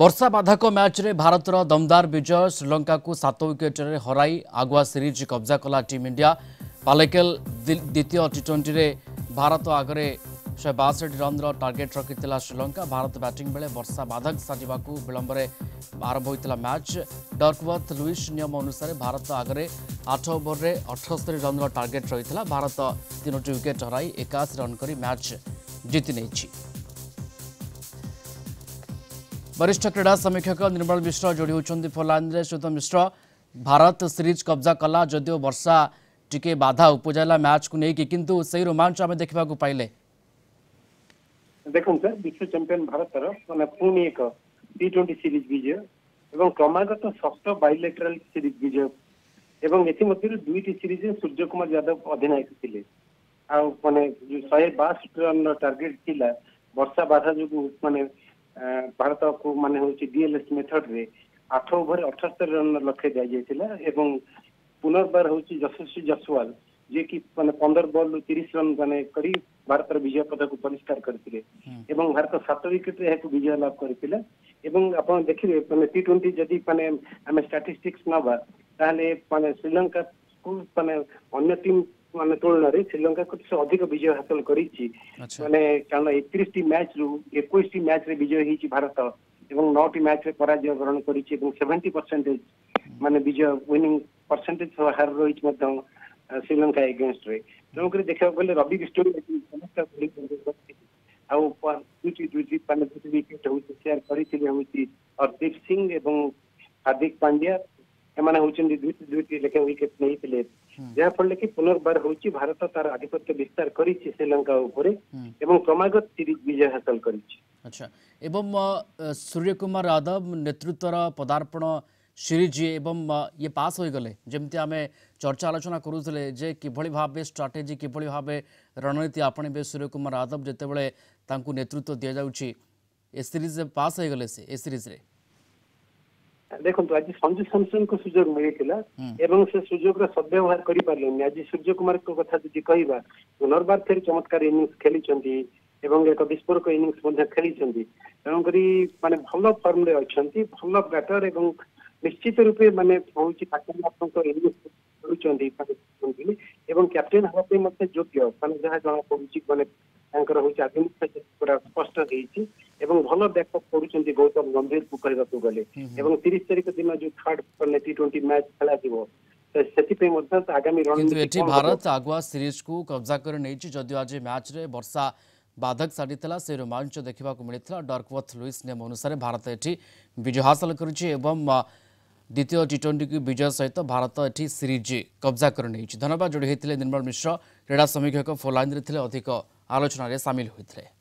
ବର୍ଷା ବାଧକ ମ୍ୟାଚ୍ରେ ଭାରତର ଦମଦାର ବିଜୟ ଶ୍ରୀଲଙ୍କାକୁ ସାତ ୱିକେଟ୍ରେ ହରାଇ ଆଗୁଆ ସିରିଜ୍ କବ୍ଜା କଲା ଟିମ୍ ଇଣ୍ଡିଆ ପାଲେକେଲ ଦ୍ୱିତୀୟ ଟି ଟ୍ୱେଣ୍ଟିରେ ଭାରତ ଆଗରେ ଶହେ ବାଷଠି ରନ୍ର ଟାର୍ଗେଟ୍ ରଖିଥିଲା ଶ୍ରୀଲଙ୍କା ଭାରତ ବ୍ୟାଟିଂ ବେଳେ ବର୍ଷା ବାଧକ ସାଜିବାକୁ ବିଳମ୍ବରେ ଆରମ୍ଭ ହୋଇଥିଲା ମ୍ୟାଚ୍ ଡର୍କୱର୍ଥ ଲୁଇସ୍ ନିୟମ ଅନୁସାରେ ଭାରତ ଆଗରେ ଆଠ ଓଭରରେ ଅଠସ୍ତରୀ ରନ୍ର ଟାର୍ଗେଟ୍ ରହିଥିଲା ଭାରତ ତିନୋଟି ୱିକେଟ୍ ହରାଇ ଏକାଅଶୀ ରନ୍ କରି ମ୍ୟାଚ୍ ଜିତି ନେଇଛି ବରିଷ୍ଠ କ୍ରୀଡ଼ା ସମୀକ୍ଷକ ନିର୍ମଳ ମିଶ୍ର ଯୋଡ଼ି ହେଉଛନ୍ତି ଫୋନ୍ଲାଇନ୍ରେ ସୁତ ମିଶ୍ର ଭାରତ ସିରିଜ୍ କବ୍ଜା କଲା ଯଦିଓ ବର୍ଷା ଟିକେ ବାଧା ଉପଜାଇଲା ମ୍ୟାଚ୍କୁ ନେଇକି କିନ୍ତୁ ସେଇ ରୋମାଞ୍ଚ ଆମେ ଦେଖିବାକୁ ପାଇଲେ ଦେଖନ୍ତୁ ସାର୍ ବିଶ୍ୱ ଚାମ୍ପିୟନ ଭାରତର ମାନେ ପୁଣି ଏକ ଟି ଟ୍ୱେଣ୍ଟି ସିରିଜ୍ ବିଜୟ ଏବଂ କ୍ରମାଗତ ଷଷ୍ଠ ବାଇଲେଟରାଲ ସିରିଜ୍ ବିଜୟ ଏବଂ ଏଥିମଧ୍ୟରୁ ଦୁଇଟି ସିରିଜ୍ରେ ସୂର୍ଯ୍ୟକୁମାର ଯାଦବ ଅଧିନାୟକ ଥିଲେ ଆଉ ମାନେ ଶହେ ବାଷଠି ରନର ଟାର୍ଗେଟ ଥିଲା ବର୍ଷା ବାଧା ଯୋଗୁଁ ମାନେ भारत को मान हूँ डीएलएस मेथड रे आठ ओभर अठस्तर रन लक्ष्य दि जाइए पुनर्बार हूँ जशस्वी जसवाल जे कि मानने पंदर बल रु तीस रन मानने कर भारत विजय पदक परिष्कार करते भारत सात विकेट विजय लाभ करते आप देखिए मैं टी ट्वेंटी जदि मानने आम स्टाटिस्टिक्स नवा ताल श्रीलंका मानने अन्य ମାନେ ତୁଳନାରେ ଶ୍ରୀଲଙ୍କାକୁ ସେ ଅଧିକ ବିଜୟ ହାସଲ କରିଛି ମାନେ କାରଣ ଏକତିରିଶଟି ମ୍ୟାଚ୍ରୁ ଏକୋଇଶଟି ମ୍ୟାଚ୍ରେ ବିଜୟ ହେଇଛି ଭାରତ ଏବଂ ନଅଟି ମ୍ୟାଚ୍ରେ ପରାଜୟ ଗ୍ରହଣ କରିଛି ଏବଂ ସେଭେଣ୍ଟି ପରସେଣ୍ଟେଜ ମାନେ ବିଜୟ ୱିନିଂ ପରସେଣ୍ଟେଜ ହାର ରହିଛି ମଧ୍ୟ ଶ୍ରୀଲଙ୍କା ଏଗେନଷ୍ଟରେ ତେଣୁକରି ଦେଖିବାକୁ ଗଲେ ରବି ବିଷ୍ଣୁ ଆଉ ମାନେ ୱିକେଟ୍ ହେଉଛି ସେୟାର କରିଥିଲେ ହେଉଛି ହରଦୀପ ସିଂ ଏବଂ ହାର୍ଦ୍ଦିକ ପାଣ୍ଡ୍ୟା ଏମାନେ ହେଉଛନ୍ତି ଦୁଇଟି ଦୁଇଟି ଲେଖା ୱିକେଟ୍ ନେଇଥିଲେ ଯାହାଫଳରେ କି ପୁନର୍ବାର ହେଉଛି ଭାରତ ତାର ଆଧିପତ୍ୟ ବିସ୍ତାର କରିଛି ଶ୍ରୀଲଙ୍କା ଉପରେ ଏବଂ କ୍ରମାଗତ ସିରିଜ ବିଜୟ ହାସଲ କରିଛି ଆଚ୍ଛା ଏବଂ ସୂର୍ଯ୍ୟକୁମାର ଯାଦବ ନେତୃତ୍ୱର ପଦାର୍ପଣ ସିରିଜ ଏବଂ ଇଏ ପାସ୍ ହୋଇଗଲେ ଯେମିତି ଆମେ ଚର୍ଚ୍ଚା ଆଲୋଚନା କରୁଥିଲେ ଯେ କିଭଳି ଭାବେ ଷ୍ଟ୍ରାଟେଜି କିଭଳି ଭାବେ ରଣନୀତି ଆପଣେଇବେ ସୂର୍ଯ୍ୟକୁମାର ଯାଦବ ଯେତେବେଳେ ତାଙ୍କୁ ନେତୃତ୍ୱ ଦିଆଯାଉଛି ଏ ସିରିଜରେ ପାସ୍ ହୋଇଗଲେ ସେ ଏ ସିରିଜରେ ଦେଖନ୍ତୁ ଆଜି ସଞ୍ଜୁ ସାମସନଙ୍କୁ ସୁଯୋଗ ମିଳିଥିଲା ଏବଂ ସେ ସୁଯୋଗର ସଦ୍ବ୍ୟବହାର କରିପାରିଲେନି ଆଜି ସୂର୍ଯ୍ୟ କୁମାରଙ୍କ କଥା ଯଦି କହିବା ପୁନର୍ବାର ଫେରି ଚମତ୍କାର ଇନିଂସ ଖେଳିଛନ୍ତି ଏବଂ ଏକ ବିସ୍ଫୋରକ ଇନିଂସ ମଧ୍ୟ ଖେଳିଛନ୍ତି ତେଣୁକରି ମାନେ ଭଲ ଫର୍ମରେ ଅଛନ୍ତି ଭଲ ବ୍ୟାଟର ଏବଂ ନିଶ୍ଚିତ ରୂପେ ମାନେ ହଉଛି ଆକ୍ରମଣାତ୍ମକ ଇନିଂସ ଖେଳୁଛନ୍ତି ଏବଂ କ୍ୟାପ୍ଟେନ୍ ହେବା ପାଇଁ ମଧ୍ୟ ଯୋଗ୍ୟ ମାନେ ଯାହା ଜଣାପଡୁଛି ମାନେ ତାଙ୍କର ହେଉଛି ଆଭିମୁଖ୍ୟ ପୁରା ସ୍ପଷ୍ଟ ହେଇଛି ଏବଂ ଭଲ ବ୍ୟାକଅପ୍ କରୁଛନ୍ତି ଗୌତମ ଗମ୍ଭୀରକୁ କହିବାକୁ ଗଲେ ଏବଂ ତିରିଶ ତାରିଖ ଦିନ ଯୋଉ ଥାର୍ଡ ଟି ଟ୍ୱେଣ୍ଟି ମ୍ୟାଚ୍ ଖେଳାଯିବ ସେଥିପାଇଁ ମଧ୍ୟ ଆଗାମୀ କିନ୍ତୁ ଏଠି ଭାରତ ଆଗୁଆ ସିରିଜକୁ କବ୍ଜା କରି ନେଇଛି ଯଦିଓ ଆଜି ମ୍ୟାଚ୍ରେ ବର୍ଷା ବାଧକ ସାଜିଥିଲା ସେ ରୋମାଞ୍ଚ ଦେଖିବାକୁ ମିଳିଥିଲା ଡର୍କୱର୍ଥ ଲୁଇସ୍ ନିୟମ ଅନୁସାରେ ଭାରତ ଏଠି ବିଜୟ ହାସଲ କରିଛି ଏବଂ দ্বিতীয় টি টোয়েন্টি বিজয় সহিত ভারত এটি সিরিজ কব্জা করে নিয়েছে ধন্যবাদ যোড়ি হয়েছে নির্মল মিশ্র ক্রীড়া সমীক্ষক ফোলাইন্দ্রে অধিক आलोचन सामिल होते